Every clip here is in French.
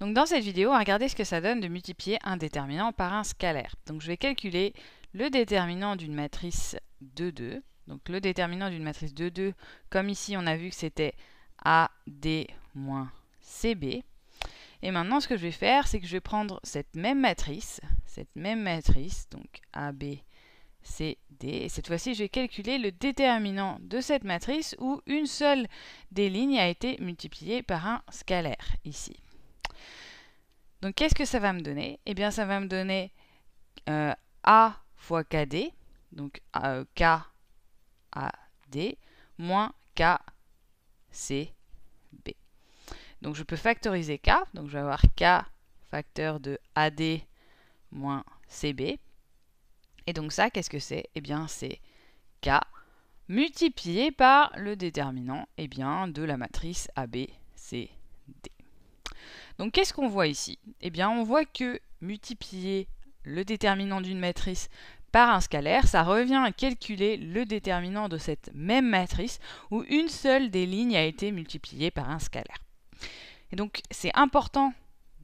Donc dans cette vidéo, on va regarder ce que ça donne de multiplier un déterminant par un scalaire. Donc je vais calculer le déterminant d'une matrice 2, 2. Donc le déterminant d'une matrice 2, 2, comme ici on a vu que c'était AD-CB. Et maintenant ce que je vais faire, c'est que je vais prendre cette même matrice, cette même matrice, donc ABCD, Et cette fois-ci, je vais calculer le déterminant de cette matrice où une seule des lignes a été multipliée par un scalaire, ici. Donc qu'est-ce que ça va me donner Eh bien ça va me donner euh, A fois KD, donc KAD euh, K moins K C B. Donc je peux factoriser K, donc je vais avoir K facteur de AD moins CB. Et donc ça, qu'est-ce que c'est Eh bien c'est K multiplié par le déterminant eh bien, de la matrice ABCD. Donc qu'est-ce qu'on voit ici Eh bien on voit que multiplier le déterminant d'une matrice par un scalaire, ça revient à calculer le déterminant de cette même matrice où une seule des lignes a été multipliée par un scalaire. Et donc c'est important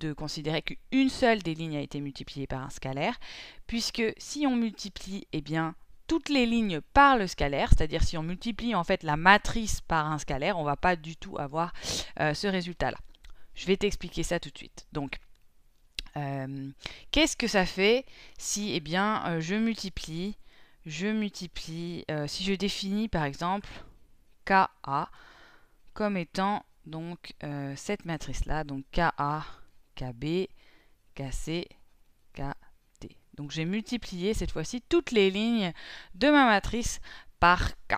de considérer qu'une seule des lignes a été multipliée par un scalaire, puisque si on multiplie eh bien, toutes les lignes par le scalaire, c'est-à-dire si on multiplie en fait la matrice par un scalaire, on ne va pas du tout avoir euh, ce résultat-là. Je vais t'expliquer ça tout de suite. Donc, euh, qu'est-ce que ça fait si eh bien, euh, je multiplie, je multiplie, euh, si je définis par exemple KA comme étant donc cette matrice-là, donc KA, KB, KC, kD. Donc j'ai multiplié cette fois-ci toutes les lignes de ma matrice par K.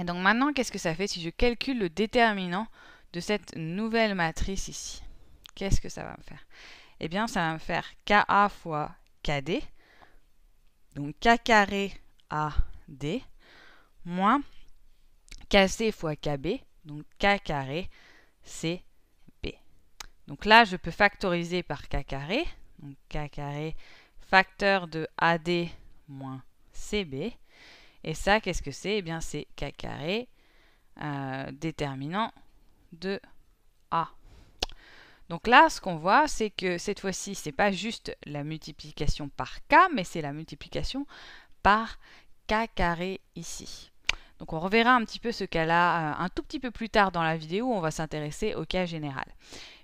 Et donc maintenant, qu'est-ce que ça fait si je calcule le déterminant de cette nouvelle matrice ici. Qu'est-ce que ça va me faire Eh bien, ça va me faire KA fois KD, donc K carré AD, moins KC fois KB, donc K carré CB. Donc là, je peux factoriser par K carré, donc K carré facteur de AD moins CB. Et ça, qu'est-ce que c'est Eh bien, c'est K carré euh, déterminant de A. Donc là, ce qu'on voit, c'est que cette fois-ci, ce n'est pas juste la multiplication par k, mais c'est la multiplication par k carré ici. Donc on reverra un petit peu ce cas-là euh, un tout petit peu plus tard dans la vidéo, on va s'intéresser au cas général.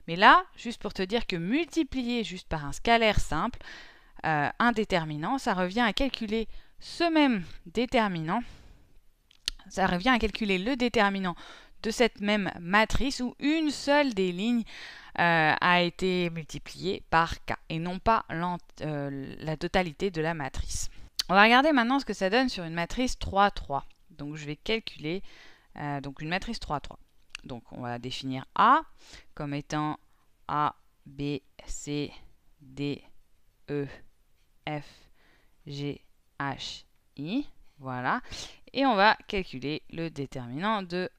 Mais là, juste pour te dire que multiplier juste par un scalaire simple, un euh, déterminant, ça revient à calculer ce même déterminant, ça revient à calculer le déterminant de cette même matrice où une seule des lignes euh, a été multipliée par k et non pas euh, la totalité de la matrice. On va regarder maintenant ce que ça donne sur une matrice 3, 3. Donc je vais calculer euh, donc une matrice 3, 3. Donc on va définir A comme étant A, B, C, D, E, F, G, H, I. Voilà. Et on va calculer le déterminant de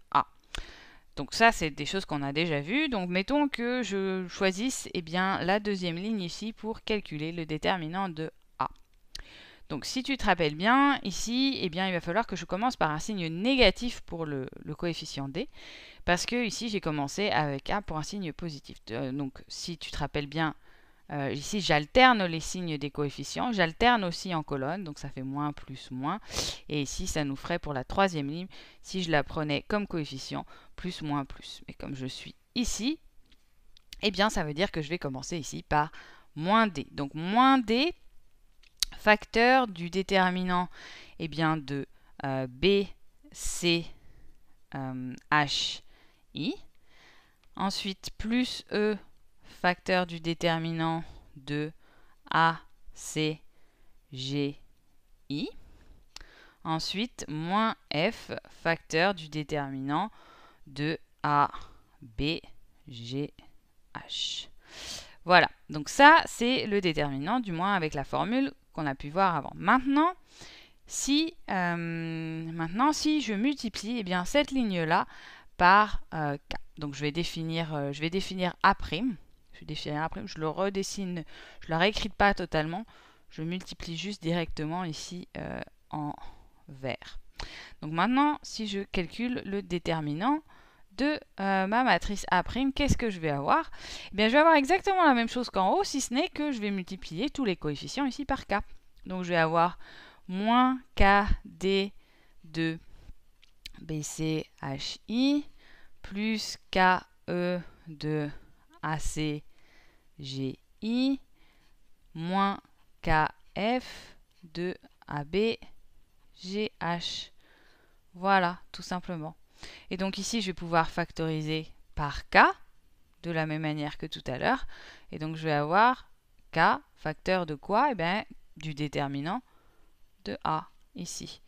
donc ça, c'est des choses qu'on a déjà vues. Donc mettons que je choisisse eh bien, la deuxième ligne ici pour calculer le déterminant de A. Donc si tu te rappelles bien, ici, eh bien, il va falloir que je commence par un signe négatif pour le, le coefficient D, parce que ici, j'ai commencé avec A pour un signe positif. Euh, donc si tu te rappelles bien, euh, ici, j'alterne les signes des coefficients. J'alterne aussi en colonne, donc ça fait moins, plus, moins. Et ici, ça nous ferait pour la troisième ligne, si je la prenais comme coefficient, plus, moins, plus. Mais comme je suis ici, eh bien, ça veut dire que je vais commencer ici par moins D. Donc, moins D, facteur du déterminant eh bien, de euh, B, C, euh, H, I. Ensuite, plus E facteur du déterminant de A, C, G, I. Ensuite, moins F, facteur du déterminant de A, B, G, H. Voilà, donc ça, c'est le déterminant, du moins avec la formule qu'on a pu voir avant. Maintenant, si, euh, maintenant, si je multiplie eh bien, cette ligne-là par K, euh, donc je vais définir, euh, je vais définir A', je le redessine, je la réécris pas totalement, je multiplie juste directement ici euh, en vert. Donc maintenant, si je calcule le déterminant de euh, ma matrice A', qu'est-ce que je vais avoir eh bien, je vais avoir exactement la même chose qu'en haut, si ce n'est que je vais multiplier tous les coefficients ici par K. Donc je vais avoir moins KD de BCHI plus KE de AC GI moins KF de AB GH. Voilà, tout simplement. Et donc ici, je vais pouvoir factoriser par K, de la même manière que tout à l'heure. Et donc je vais avoir K facteur de quoi Eh bien, du déterminant de A, ici.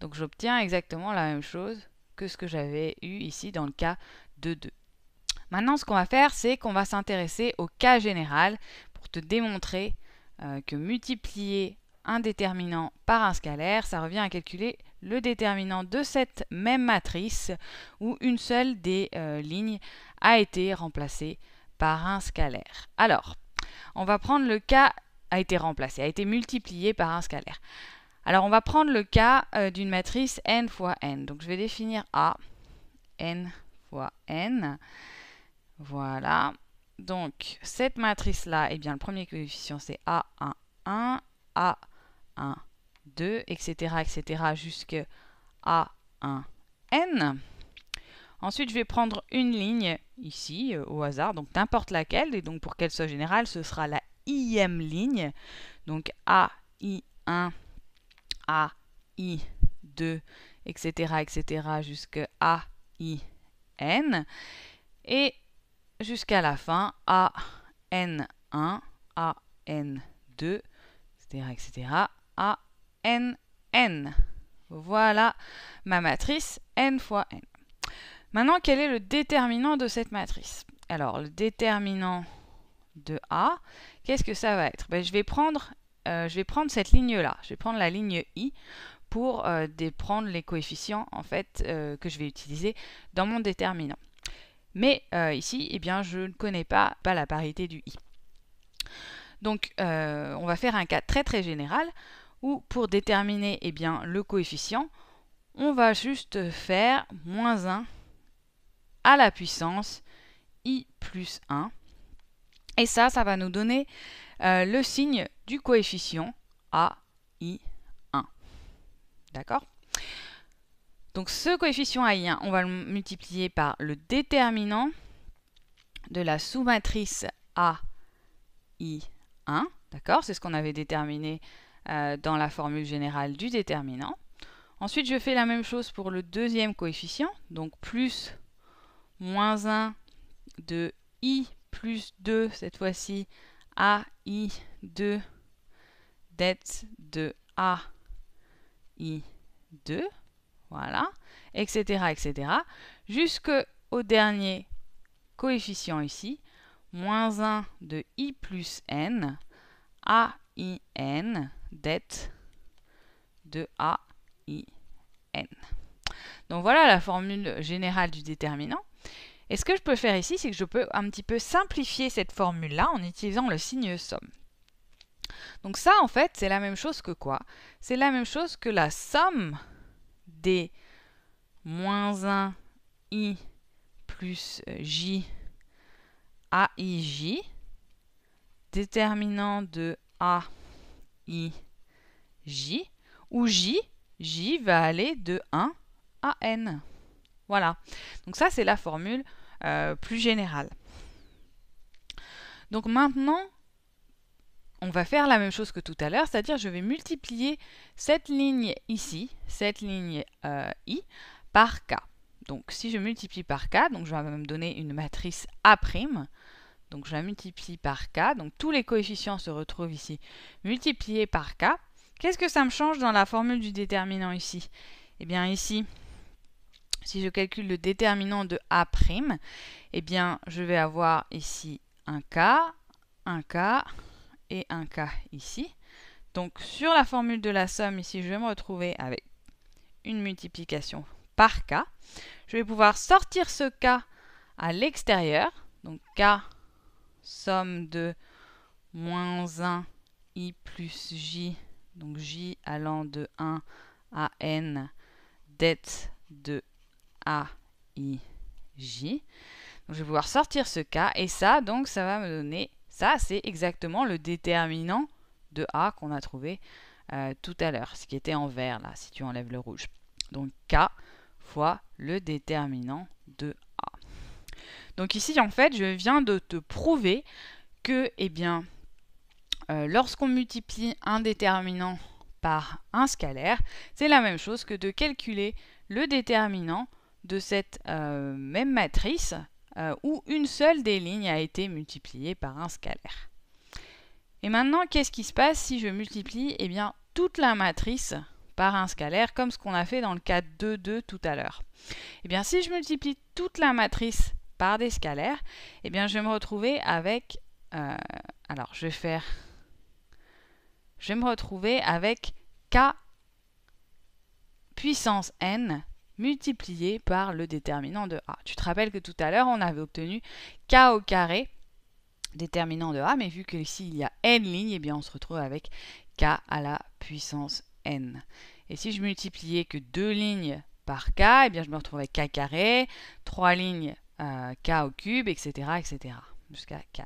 Donc j'obtiens exactement la même chose que ce que j'avais eu ici dans le cas de 2. Maintenant, ce qu'on va faire, c'est qu'on va s'intéresser au cas général pour te démontrer euh, que multiplier un déterminant par un scalaire, ça revient à calculer le déterminant de cette même matrice où une seule des euh, lignes a été remplacée par un scalaire. Alors, on va prendre le cas a été remplacé, a été multiplié par un scalaire. Alors, on va prendre le cas euh, d'une matrice n fois n. Donc, je vais définir A, n fois n. Voilà. Donc, cette matrice-là, eh bien, le premier coefficient, c'est A1, 1, A1, 2, etc., etc., jusqu'à A1n. Ensuite, je vais prendre une ligne ici, euh, au hasard, donc n'importe laquelle, et donc pour qu'elle soit générale, ce sera la ième ligne. Donc A, I1, A, I2, etc., etc., jusqu'à A, I, N. Et jusqu'à la fin A N1, A N2, etc. etc. A N N. Voilà ma matrice N fois N. Maintenant, quel est le déterminant de cette matrice Alors, le déterminant de A, qu'est-ce que ça va être ben, je, vais prendre, euh, je vais prendre cette ligne-là, je vais prendre la ligne I pour euh, prendre les coefficients en fait euh, que je vais utiliser dans mon déterminant. Mais euh, ici, eh bien, je ne connais pas, pas la parité du i. Donc, euh, on va faire un cas très très général où pour déterminer eh bien, le coefficient, on va juste faire moins 1 à la puissance i plus 1. Et ça, ça va nous donner euh, le signe du coefficient a i1. D'accord donc ce coefficient AI1, on va le multiplier par le déterminant de la sous-matrice AI1, d'accord C'est ce qu'on avait déterminé euh, dans la formule générale du déterminant. Ensuite, je fais la même chose pour le deuxième coefficient, donc plus moins 1 de i plus 2, cette fois-ci, ai2 dette de ai2 voilà, etc., etc., jusqu'au dernier coefficient ici, moins 1 de i plus n, a i n, dette de a i n. Donc voilà la formule générale du déterminant. Et ce que je peux faire ici, c'est que je peux un petit peu simplifier cette formule-là en utilisant le signe somme. Donc ça, en fait, c'est la même chose que quoi C'est la même chose que la somme D moins 1 I plus euh, J A, J, déterminant de A, J, où J, J va aller de 1 à N. Voilà, donc ça c'est la formule euh, plus générale. Donc maintenant, on va faire la même chose que tout à l'heure, c'est-à-dire je vais multiplier cette ligne ici, cette ligne euh, i, par k. Donc si je multiplie par k, donc je vais me donner une matrice A', donc je la multiplie par k, donc tous les coefficients se retrouvent ici multipliés par k. Qu'est-ce que ça me change dans la formule du déterminant ici Eh bien ici, si je calcule le déterminant de A', eh bien je vais avoir ici un k, un k, et un K ici. Donc sur la formule de la somme, ici, je vais me retrouver avec une multiplication par K. Je vais pouvoir sortir ce K à l'extérieur. Donc K somme de moins 1 i plus j, donc j allant de 1 à n, dette de a i j. Donc je vais pouvoir sortir ce k et ça, donc ça va me donner ça, c'est exactement le déterminant de A qu'on a trouvé euh, tout à l'heure, ce qui était en vert là, si tu enlèves le rouge. Donc K fois le déterminant de A. Donc ici, en fait, je viens de te prouver que, eh bien, euh, lorsqu'on multiplie un déterminant par un scalaire, c'est la même chose que de calculer le déterminant de cette euh, même matrice euh, où une seule des lignes a été multipliée par un scalaire. Et maintenant, qu'est-ce qui se passe si je multiplie eh bien, toute la matrice par un scalaire, comme ce qu'on a fait dans le cas 2, 2 tout à l'heure Eh bien, si je multiplie toute la matrice par des scalaires, eh bien, je vais me retrouver avec... Euh, alors, je vais faire... Je vais me retrouver avec k puissance n multiplié par le déterminant de A. Tu te rappelles que tout à l'heure, on avait obtenu K au carré, déterminant de A, mais vu que il y a n lignes, eh bien on se retrouve avec K à la puissance n. Et si je multipliais que deux lignes par K, eh bien je me retrouve avec K carré, trois lignes euh, K au cube, etc., etc., jusqu'à Kn.